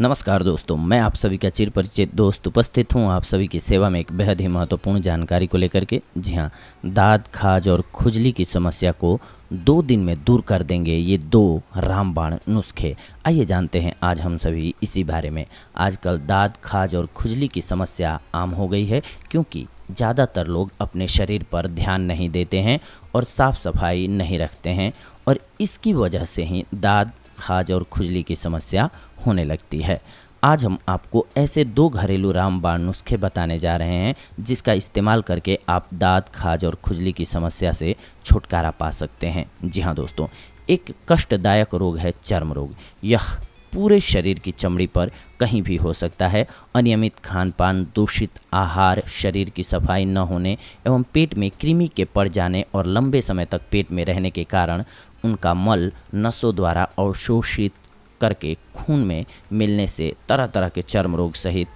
नमस्कार दोस्तों मैं आप सभी का चिर परिचित दोस्त उपस्थित हूँ आप सभी की सेवा में एक बेहद ही महत्वपूर्ण जानकारी को लेकर के जी हाँ दाद खाज और खुजली की समस्या को दो दिन में दूर कर देंगे ये दो रामबाण नुस्खे आइए जानते हैं आज हम सभी इसी बारे में आजकल दाद खाज और खुजली की समस्या आम हो गई है क्योंकि ज़्यादातर लोग अपने शरीर पर ध्यान नहीं देते हैं और साफ़ सफाई नहीं रखते हैं और इसकी वजह से ही दाद खाज और खुजली की समस्या होने लगती है आज हम आपको ऐसे दो घरेलू रामबाण नुस्खे बताने जा रहे हैं जिसका इस्तेमाल करके आप दाँत खाज और खुजली की समस्या से छुटकारा पा सकते हैं जी हाँ दोस्तों एक कष्टदायक रोग है चर्म रोग यह पूरे शरीर की चमड़ी पर कहीं भी हो सकता है अनियमित खान पान दूषित आहार शरीर की सफाई न होने एवं पेट में कृमि के पड़ जाने और लंबे समय तक पेट में रहने के कारण उनका मल नसों द्वारा अवशोषित करके खून में मिलने से तरह तरह के चर्म रोग सहित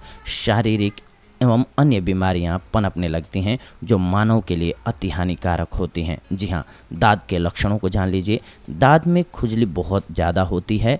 शारीरिक एवं अन्य बीमारियां पनपने लगती हैं जो मानव के लिए अति हानिकारक होती हैं जी हाँ दाद के लक्षणों को जान लीजिए दाद में खुजली बहुत ज़्यादा होती है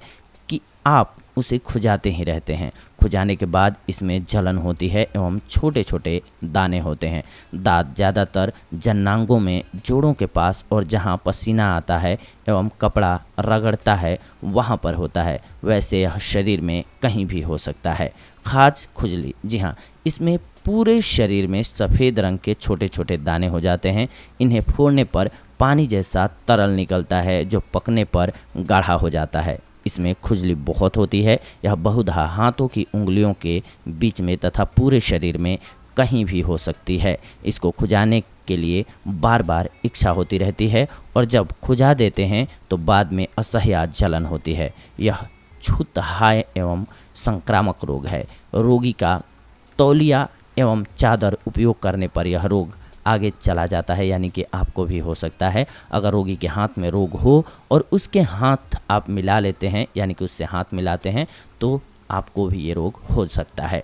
आप उसे खुजाते ही रहते हैं खुजाने के बाद इसमें जलन होती है एवं छोटे छोटे दाने होते हैं दांत ज़्यादातर जन्नांगों में जोड़ों के पास और जहाँ पसीना आता है एवं कपड़ा रगड़ता है वहाँ पर होता है वैसे यह शरीर में कहीं भी हो सकता है खाज खुजली जी हाँ इसमें पूरे शरीर में सफ़ेद रंग के छोटे छोटे दाने हो जाते हैं इन्हें फोड़ने पर पानी जैसा तरल निकलता है जो पकने पर गाढ़ा हो जाता है इसमें खुजली बहुत होती है यह बहुधा हाथों की उंगलियों के बीच में तथा पूरे शरीर में कहीं भी हो सकती है इसको खुजाने के लिए बार बार इच्छा होती रहती है और जब खुजा देते हैं तो बाद में असह्य जलन होती है यह हाय एवं संक्रामक रोग है रोगी का तौलिया एवं चादर उपयोग करने पर यह रोग आगे चला जाता है यानी कि आपको भी हो सकता है अगर रोगी के हाथ में रोग हो और उसके हाथ आप मिला लेते हैं यानी कि उससे हाथ मिलाते हैं तो आपको भी ये रोग हो सकता है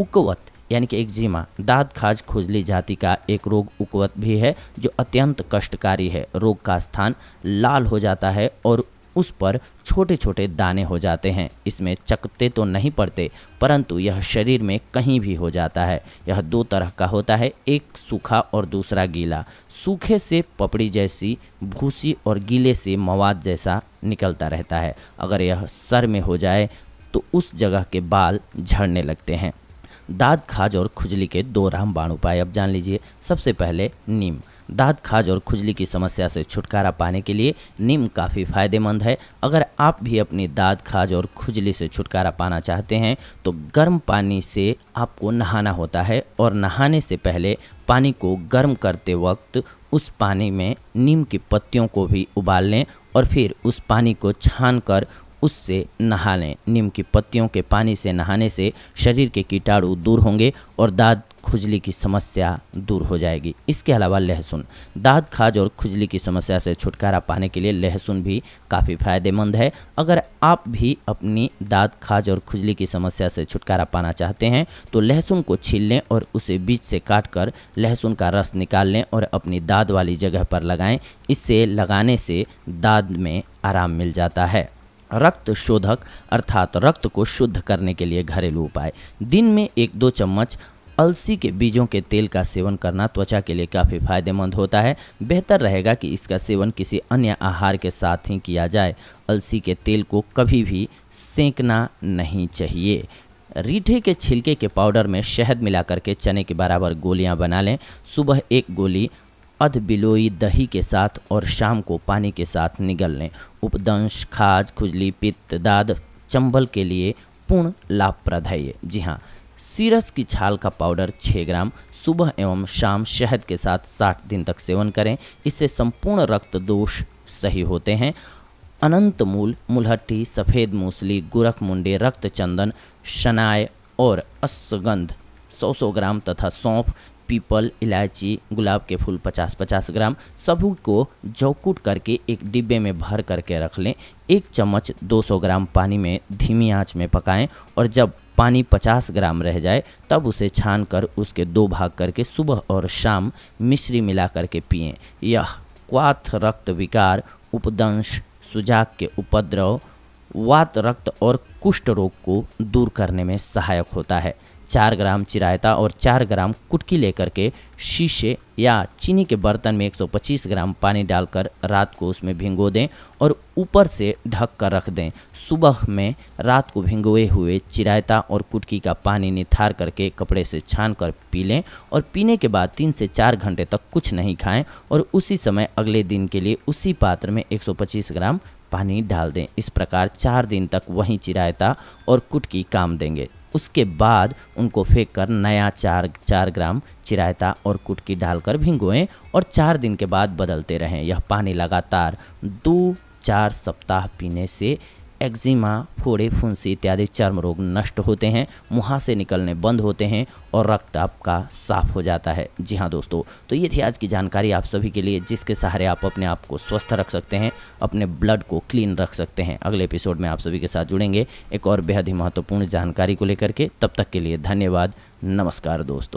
उकवत यानी कि एक्जिमा दाद खाज खुजली जाति का एक रोग उकवत भी है जो अत्यंत कष्टकारी है रोग का स्थान लाल हो जाता है और उस पर छोटे छोटे दाने हो जाते हैं इसमें चकते तो नहीं पड़ते परंतु यह शरीर में कहीं भी हो जाता है यह दो तरह का होता है एक सूखा और दूसरा गीला सूखे से पपड़ी जैसी भूसी और गीले से मवाद जैसा निकलता रहता है अगर यह सर में हो जाए तो उस जगह के बाल झड़ने लगते हैं दाद खाज और खुजली के दो रामबाण उपाय अब जान लीजिए सबसे पहले नीम दाद खाज और खुजली की समस्या से छुटकारा पाने के लिए नीम काफ़ी फायदेमंद है अगर आप भी अपनी दाद खाज और खुजली से छुटकारा पाना चाहते हैं तो गर्म पानी से आपको नहाना होता है और नहाने से पहले पानी को गर्म करते वक्त उस पानी में नीम की पत्तियों को भी उबाल लें और फिर उस पानी को छान कर उससे नहा लें नीम की पत्तियों के पानी से नहाने से शरीर के कीटाणु दूर होंगे और दाद खुजली की समस्या दूर हो जाएगी इसके अलावा लहसुन दाद खाज और खुजली की समस्या से छुटकारा पाने के लिए लहसुन भी काफ़ी फायदेमंद है अगर आप भी अपनी दाद खाज और खुजली की समस्या से छुटकारा पाना चाहते हैं तो लहसुन को छील लें और उसे बीच से काट कर लहसुन का रस निकाल लें और अपनी दाद वाली जगह पर लगाएं इससे लगाने से दाद में आराम मिल जाता है रक्त शोधक अर्थात रक्त को शुद्ध करने के लिए घरेलू उपाय दिन में एक दो चम्मच अलसी के बीजों के तेल का सेवन करना त्वचा के लिए काफ़ी फायदेमंद होता है बेहतर रहेगा कि इसका सेवन किसी अन्य आहार के साथ ही किया जाए अलसी के तेल को कभी भी सेंकना नहीं चाहिए रीठे के छिलके के पाउडर में शहद मिलाकर के चने के बराबर गोलियां बना लें सुबह एक गोली अध बिलोई दही के साथ और शाम को पानी के साथ निगल लें उपदंश खाज खुजली पित्त दाद चंबल के लिए पूर्ण लाभप्रद है ये जी हाँ सीरस की छाल का पाउडर 6 ग्राम सुबह एवं शाम शहद के साथ 60 दिन तक सेवन करें इससे संपूर्ण रक्त दोष सही होते हैं अनंत मूल मुलहट्टी सफ़ेद मूसली गुरख मुंडे रक्त चंदन शनाय और अश्वगंध 100 सौ ग्राम तथा सौंफ पीपल इलायची गुलाब के फूल 50-50 ग्राम सभी को जौकुट करके एक डिब्बे में भर करके रख लें एक चम्मच 200 ग्राम पानी में धीमी आंच में पकाएं और जब पानी 50 ग्राम रह जाए तब उसे छान कर उसके दो भाग करके सुबह और शाम मिश्री मिला करके पिए यह क्वाथ रक्त विकार उपदंश सुजाक के उपद्रव वात रक्त और कुष्ठ रोग को दूर करने में सहायक होता है चार ग्राम चिरायता और चार ग्राम कुटकी लेकर के शीशे या चीनी के बर्तन में 125 ग्राम पानी डालकर रात को उसमें भिंगो दें और ऊपर से ढक कर रख दें सुबह में रात को भिंगोए हुए चिरायता और कुटकी का पानी निथार करके कपड़े से छान कर पी लें और पीने के बाद तीन से चार घंटे तक कुछ नहीं खाएं और उसी समय अगले दिन के लिए उसी पात्र में एक ग्राम पानी डाल दें इस प्रकार चार दिन तक वहीं चिरायता और कुटकी काम देंगे उसके बाद उनको फेंक कर नया चार चार ग्राम चिरायता और कुटकी डालकर भिंगोएं और चार दिन के बाद बदलते रहें यह पानी लगातार दो चार सप्ताह पीने से एक्जिमा फोड़े फुंसी इत्यादि चर्म रोग नष्ट होते हैं मुहासे निकलने बंद होते हैं और रक्त आपका साफ हो जाता है जी हाँ दोस्तों तो ये थी आज की जानकारी आप सभी के लिए जिसके सहारे आप अपने आप को स्वस्थ रख सकते हैं अपने ब्लड को क्लीन रख सकते हैं अगले एपिसोड में आप सभी के साथ जुड़ेंगे एक और बेहद ही महत्वपूर्ण जानकारी को लेकर के तब तक के लिए धन्यवाद नमस्कार दोस्तों